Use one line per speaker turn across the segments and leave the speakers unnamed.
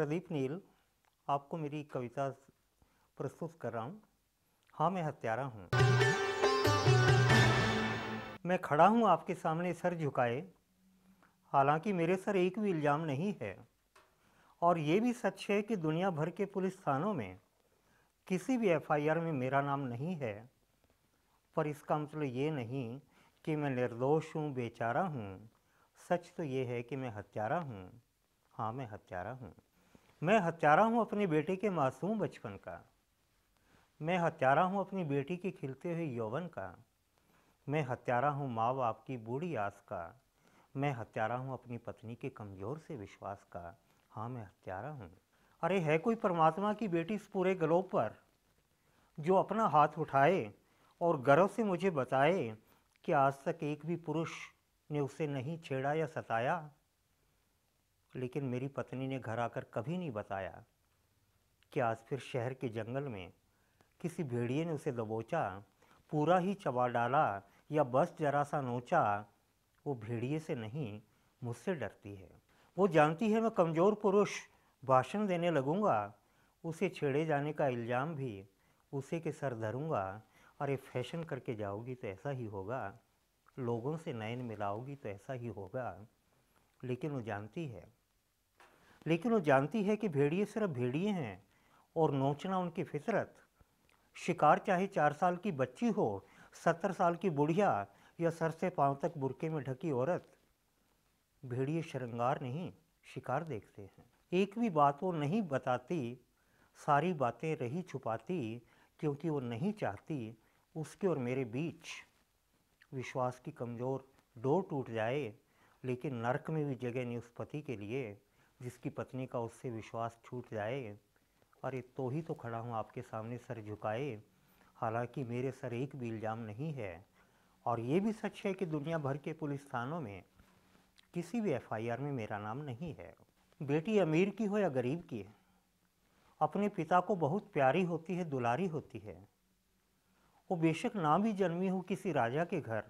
प्रदीप नील आपको मेरी कविता प्रस्तुत कर रहा हूँ हाँ मैं हत्यारा हूँ मैं खड़ा हूँ आपके सामने सर झुकाए हालांकि मेरे सर एक भी इल्ज़ाम नहीं है और ये भी सच है कि दुनिया भर के पुलिस थानों में किसी भी एफआईआर में मेरा नाम नहीं है पर इसका मतलब ये नहीं कि मैं निर्दोष हूँ बेचारा हूँ सच तो ये है कि मैं हत्यारा हूँ हाँ मैं हत्यारा हूँ मैं हत्यारा हूँ अपनी बेटी के मासूम बचपन का मैं हत्यारा हूँ अपनी बेटी के खिलते हुए यौवन का मैं हत्यारा हूँ माँ बाप की बूढ़ी आस का मैं हत्यारा हूँ अपनी पत्नी के कमज़ोर से विश्वास का हाँ मैं हत्यारा हूँ अरे है कोई परमात्मा की बेटी इस पूरे ग्लोब पर जो अपना हाथ उठाए और गर्व से मुझे बताए कि आज तक एक भी पुरुष ने उसे नहीं छेड़ा या सताया लेकिन मेरी पत्नी ने घर आकर कभी नहीं बताया कि आज फिर शहर के जंगल में किसी भेड़िए ने उसे दबोचा पूरा ही चबा डाला या बस जरा सा नोचा वो भेड़िए से नहीं मुझसे डरती है वो जानती है मैं कमज़ोर पुरुष भाषण देने लगूँगा उसे छेड़े जाने का इल्ज़ाम भी उसे के सर धरूँगा अरे फैशन करके जाओगी तो ऐसा ही होगा लोगों से नयन मिलाओगी तो ऐसा ही होगा लेकिन वो जानती है लेकिन वो जानती है कि भेड़िए सिर्फ भेड़िए हैं और नोचना उनकी फितरत शिकार चाहे चार साल की बच्ची हो सत्तर साल की बुढ़िया या सर से पांव तक बुरके में ढकी औरत भेड़िए श्रृंगार नहीं शिकार देखते हैं एक भी बात वो नहीं बताती सारी बातें रही छुपाती क्योंकि वो नहीं चाहती उसके और मेरे बीच विश्वास की कमज़ोर डोर टूट जाए लेकिन नरक में भी जगह नहीं उस पति के लिए जिसकी पत्नी का उससे विश्वास छूट जाए अरे तो ही तो खड़ा हूँ आपके सामने सर झुकाए हालांकि मेरे सर एक भी इल्ज़ाम नहीं है और ये भी सच है कि दुनिया भर के पुलिस थानों में किसी भी एफआईआर में मेरा नाम नहीं है बेटी अमीर की हो या गरीब की है अपने पिता को बहुत प्यारी होती है दुलारी होती है वो बेशक ना भी जन्मी हो किसी राजा के घर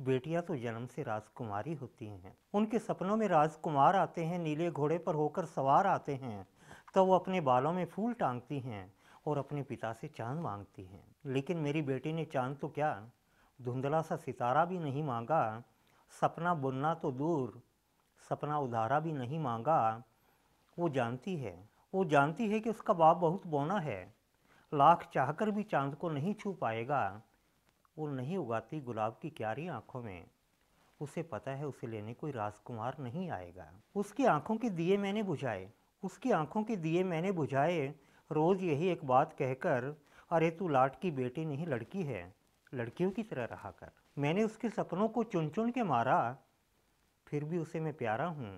बेटियां तो जन्म से राजकुमारी होती हैं उनके सपनों में राजकुमार आते हैं नीले घोड़े पर होकर सवार आते हैं तो वो अपने बालों में फूल टांगती हैं और अपने पिता से चांद मांगती हैं लेकिन मेरी बेटी ने चांद तो क्या धुंधला सा सितारा भी नहीं मांगा सपना बुनना तो दूर सपना उधारा भी नहीं मांगा वो जानती है वो जानती है कि उसका बाप बहुत बोना है लाख चाहकर भी चांद को नहीं छू पाएगा वो नहीं उगाती गुलाब की क्यारी आंखों में उसे पता है उसे लेने कोई राजकुमार नहीं आएगा उसकी आंखों के दिए मैंने बुझाए उसकी आंखों के दिए मैंने बुझाए रोज़ यही एक बात कहकर अरे तू लाट की बेटी नहीं लड़की है लड़कियों की तरह रहा कर मैंने उसके सपनों को चुन चुन के मारा फिर भी उसे मैं प्यारा हूँ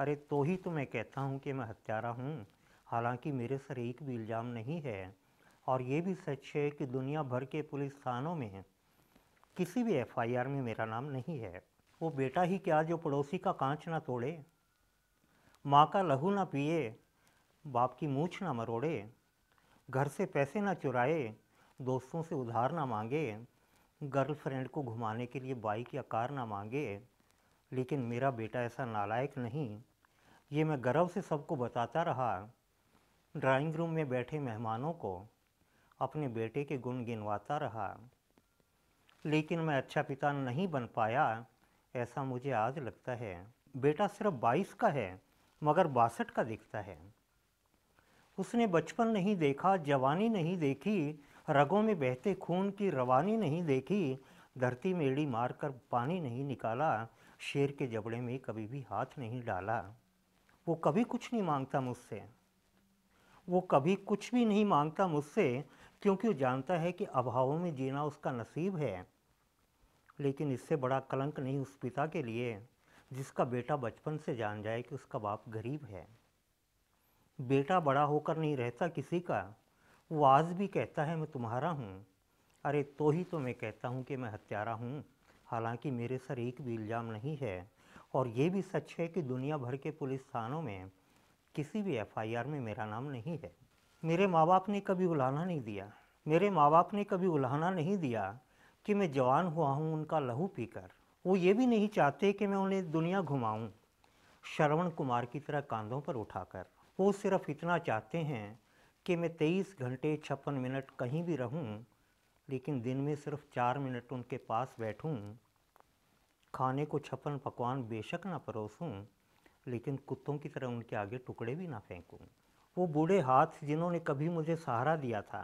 अरे तो ही तो मैं कहता हूँ कि मैं हत्यारा हूँ हालांकि मेरे सर एक भी इल्ज़ाम नहीं है और ये भी सच है कि दुनिया भर के पुलिस थानों में किसी भी एफआईआर में मेरा नाम नहीं है वो बेटा ही क्या जो पड़ोसी का कांच ना तोड़े माँ का लहू ना पिए बाप की मूछ ना मरोड़े घर से पैसे ना चुराए दोस्तों से उधार ना मांगे गर्लफ्रेंड को घुमाने के लिए बाइक या कार ना मांगे लेकिन मेरा बेटा ऐसा नालायक नहीं ये मैं गर्व से सबको बताता रहा ड्राइंग रूम में बैठे मेहमानों को अपने बेटे के गुण गिनवाता रहा लेकिन मैं अच्छा पिता नहीं बन पाया ऐसा मुझे आज लगता है बेटा सिर्फ बाईस का है मगर बासठ का दिखता है उसने बचपन नहीं देखा जवानी नहीं देखी रगों में बहते खून की रवानी नहीं देखी धरती में एड़ी मार कर पानी नहीं निकाला शेर के जबड़े में कभी भी हाथ नहीं डाला वो कभी कुछ नहीं मांगता मुझसे वो कभी कुछ भी नहीं मांगता मुझसे क्योंकि वो जानता है कि अभावों में जीना उसका नसीब है लेकिन इससे बड़ा कलंक नहीं उस पिता के लिए जिसका बेटा बचपन से जान जाए कि उसका बाप गरीब है बेटा बड़ा होकर नहीं रहता किसी का वो आज भी कहता है मैं तुम्हारा हूँ अरे तो ही तो मैं कहता हूँ कि मैं हत्यारा हूँ हालांकि मेरे सर एक भी इल्ज़ाम नहीं है और ये भी सच है कि दुनिया भर के पुलिस थानों में किसी भी एफआईआर में मेरा नाम नहीं है मेरे माँ बाप ने कभी उलाना नहीं दिया मेरे माँ बाप ने कभी उलाना नहीं दिया कि मैं जवान हुआ हूँ उनका लहू पीकर वो ये भी नहीं चाहते कि मैं उन्हें दुनिया घुमाऊँ श्रवण कुमार की तरह कांधों पर उठाकर वो सिर्फ इतना चाहते हैं कि मैं तेईस घंटे छप्पन मिनट कहीं भी रहूं लेकिन दिन में सिर्फ चार मिनट उनके पास बैठूं खाने को छप्पन पकवान बेशक ना परोसूं लेकिन कुत्तों की तरह उनके आगे टुकड़े भी ना फेंकूं वो बूढ़े हाथ जिन्होंने कभी मुझे सहारा दिया था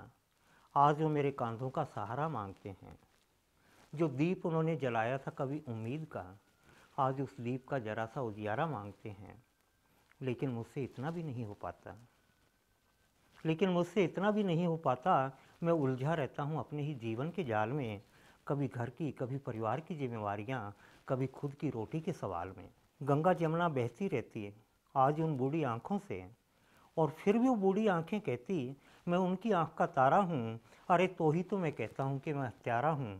आज वो मेरे कांधों का सहारा मांगते हैं जो दीप उन्होंने जलाया था कभी उम्मीद का आज उस दीप का जरा सा उजियारा मांगते हैं लेकिन मुझसे इतना भी नहीं हो पाता लेकिन मुझसे इतना भी नहीं हो पाता मैं उलझा रहता हूँ अपने ही जीवन के जाल में कभी घर की कभी परिवार की जिम्मेवारियाँ कभी खुद की रोटी के सवाल में गंगा जमुना बहती रहती है आज उन बूढ़ी आँखों से और फिर भी वो बूढ़ी आंखें कहती मैं उनकी आंख का तारा हूँ अरे तो ही तो मैं कहता हूँ कि मैं हत्यारा हूँ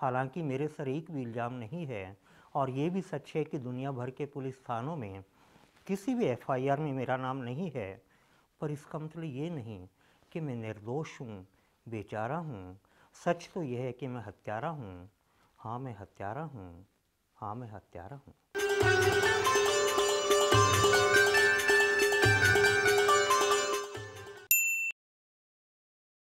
हालांकि मेरे सर एक भी इल्ज़ाम नहीं है और ये भी सच है कि दुनिया भर के पुलिस थानों में किसी भी एफआईआर में मेरा नाम नहीं है पर इसका मतलब ये नहीं कि मैं निर्दोष हूँ बेचारा हूँ सच तो यह है कि मैं हत्यारा हूँ हाँ मैं हत्यारा हूँ हाँ मैं हत्यारा हूँ